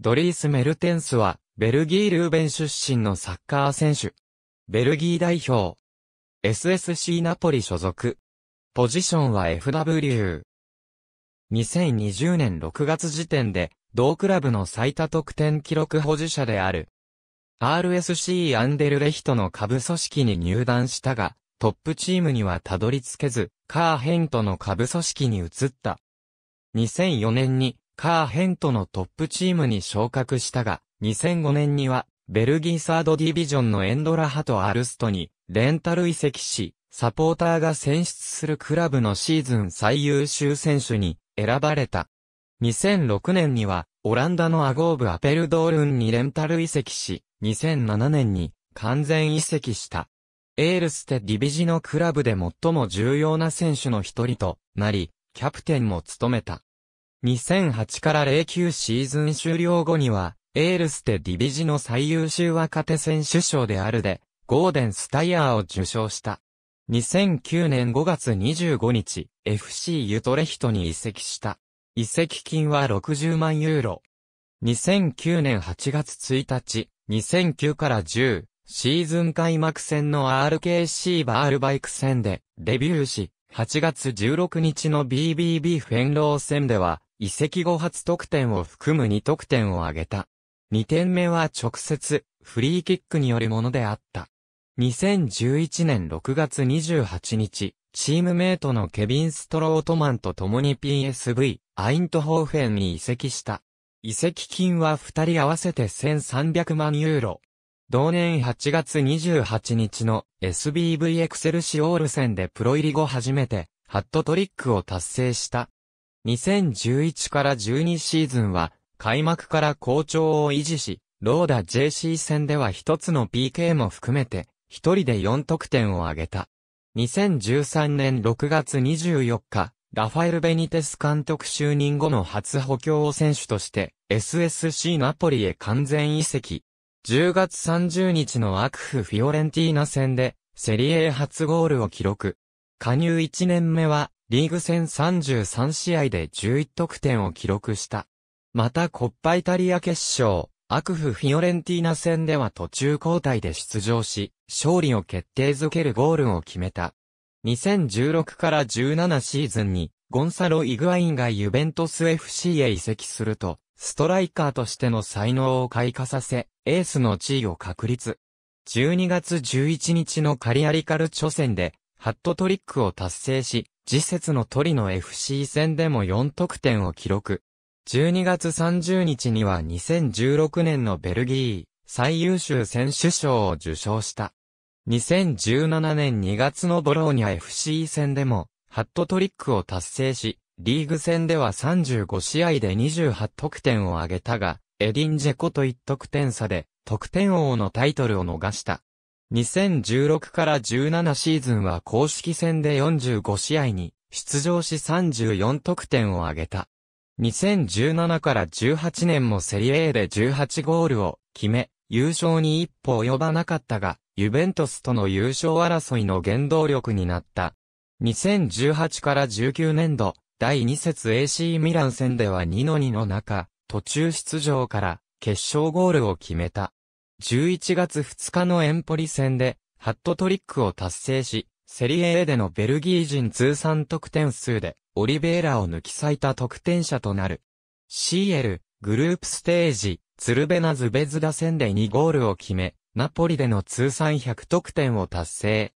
ドリース・メルテンスは、ベルギー・ルーベン出身のサッカー選手。ベルギー代表。SSC ナポリ所属。ポジションは FW。2020年6月時点で、同クラブの最多得点記録保持者である。RSC アンデルレヒトの下部組織に入団したが、トップチームにはたどり着けず、カーヘントの下部組織に移った。2004年にカーヘントのトップチームに昇格したが、2005年には、ベルギーサードディビジョンのエンドラハとアルストに、レンタル移籍し、サポーターが選出するクラブのシーズン最優秀選手に選ばれた。2006年には、オランダのアゴーブ・アペルドールンにレンタル移籍し、2007年に完全移籍した。エールステディビジのクラブで最も重要な選手の一人となり、キャプテンも務めた。2008から09シーズン終了後には、エールステディビジの最優秀若手選手賞であるで、ゴーデンスタイヤーを受賞した。2009年5月25日、FC ユトレヒトに移籍した。移籍金は60万ユーロ。2009年8月1日、2009から10、シーズン開幕戦の RKC バールバイク戦でデビューし、8月16日の BBB フェンロー戦では移籍後初得点を含む2得点を挙げた。2点目は直接、フリーキックによるものであった。2011年6月28日、チームメイトのケビン・ストロートマンと共に PSV、アイントホーフェンに移籍した。移籍金は2人合わせて1300万ユーロ。同年8月28日の SBV エクセルシオール戦でプロ入り後初めて、ハットトリックを達成した。2011から12シーズンは、開幕から好調を維持し、ローダ JC 戦では一つの PK も含めて、一人で4得点を挙げた。2013年6月24日、ラファエル・ベニテス監督就任後の初補強選手として、SSC ナポリへ完全移籍。10月30日のアクフ・フィオレンティーナ戦で、セリエ初ゴールを記録。加入1年目は、リーグ戦33試合で11得点を記録した。またコッパイタリア決勝、アクフ・フィオレンティーナ戦では途中交代で出場し、勝利を決定づけるゴールを決めた。2016から17シーズンに、ゴンサロ・イグアインがユベントス FC へ移籍すると、ストライカーとしての才能を開花させ、エースの地位を確立。12月11日のカリアリカル初戦で、ハットトリックを達成し、次節のトリノ FC 戦でも4得点を記録。12月30日には2016年のベルギー最優秀選手賞を受賞した。2017年2月のボローニャ FC 戦でもハットトリックを達成し、リーグ戦では35試合で28得点を挙げたが、エディンジェコと1得点差で得点王のタイトルを逃した。2016から17シーズンは公式戦で45試合に出場し34得点を挙げた。2017から18年もセリエ A で18ゴールを決め、優勝に一歩及ばなかったが、ユベントスとの優勝争いの原動力になった。2018から19年度、第2節 AC ミラン戦では2の2の中、途中出場から決勝ゴールを決めた。11月2日のエンポリ戦で、ハットトリックを達成し、セリエ A でのベルギー人通算得点数で、オリベーラを抜きいた得点者となる。CL、グループステージ、ツルベナズベズダ戦で2ゴールを決め、ナポリでの通算100得点を達成。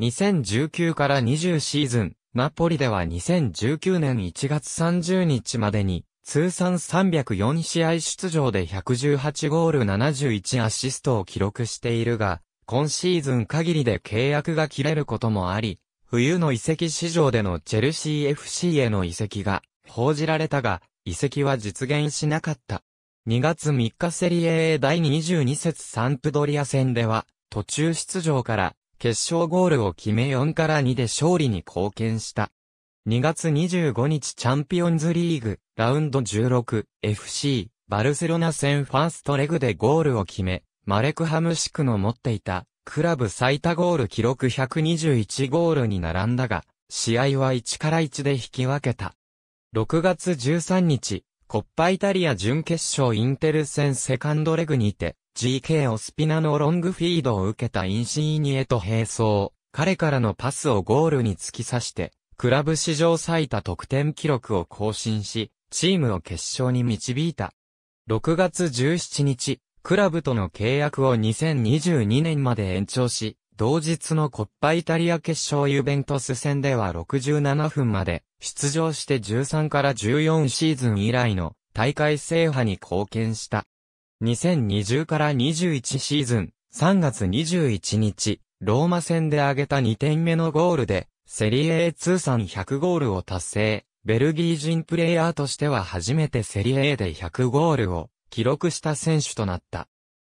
2019から20シーズン、ナポリでは2019年1月30日までに通算304試合出場で118ゴール71アシストを記録しているが、今シーズン限りで契約が切れることもあり、冬の移籍市場でのチェルシー FC への移籍が報じられたが、移籍は実現しなかった。2月3日セリエ A 第22節サンプドリア戦では、途中出場から決勝ゴールを決め4から2で勝利に貢献した。2月25日チャンピオンズリーグ、ラウンド 16FC、バルセロナ戦ファーストレグでゴールを決め、マレクハムシクの持っていた、クラブ最多ゴール記録121ゴールに並んだが、試合は1から1で引き分けた。6月13日、コッパイタリア準決勝インテル戦セカンドレグにて、GK オスピナのロングフィードを受けたインシーニエと並走、彼からのパスをゴールに突き刺して、クラブ史上最多得点記録を更新し、チームを決勝に導いた。6月17日、クラブとの契約を2022年まで延長し、同日のコッパイタリア決勝ユベントス戦では67分まで出場して13から14シーズン以来の大会制覇に貢献した。2020から21シーズン3月21日、ローマ戦で挙げた2点目のゴールでセリエ A 通算100ゴールを達成、ベルギー人プレイヤーとしては初めてセリエ A で100ゴールを記録した選手となった。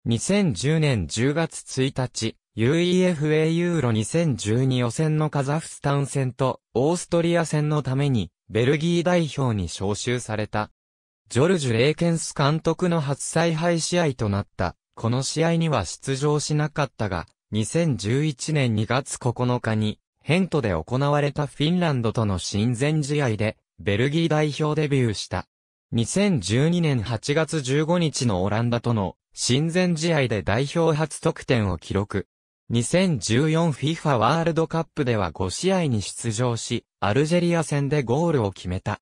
2010年10月1日、UEFA ユーロ2012予選のカザフスタン戦とオーストリア戦のためにベルギー代表に招集された。ジョルジュ・レイケンス監督の初采配試合となった。この試合には出場しなかったが、2011年2月9日にヘントで行われたフィンランドとの親善試合で、ベルギー代表デビューした。2012年8月15日のオランダとの親善試合で代表初得点を記録。2014FIFA ワールドカップでは5試合に出場し、アルジェリア戦でゴールを決めた。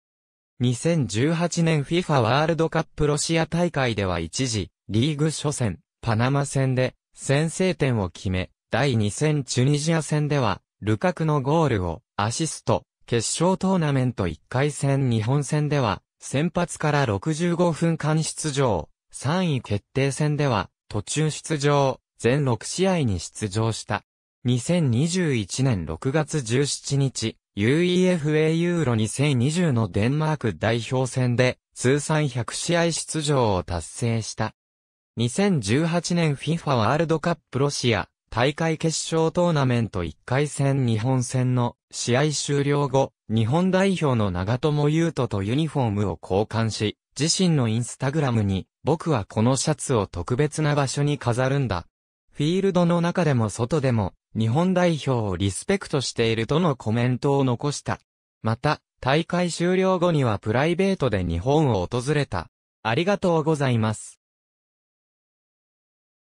2018年 FIFA ワールドカップロシア大会では一時、リーグ初戦、パナマ戦で先制点を決め、第2戦チュニジア戦ではルカクのゴールをアシスト、決勝トーナメント1回戦日本戦では、先発から65分間出場、3位決定戦では、途中出場、全6試合に出場した。2021年6月17日、UEFA ユーロ2020のデンマーク代表戦で、通算100試合出場を達成した。2018年 FIFA ワールドカップロシア大会決勝トーナメント1回戦日本戦の試合終了後、日本代表の長友佑都とユニフォームを交換し、自身のインスタグラムに、僕はこのシャツを特別な場所に飾るんだ。フィールドの中でも外でも、日本代表をリスペクトしているとのコメントを残した。また、大会終了後にはプライベートで日本を訪れた。ありがとうございます。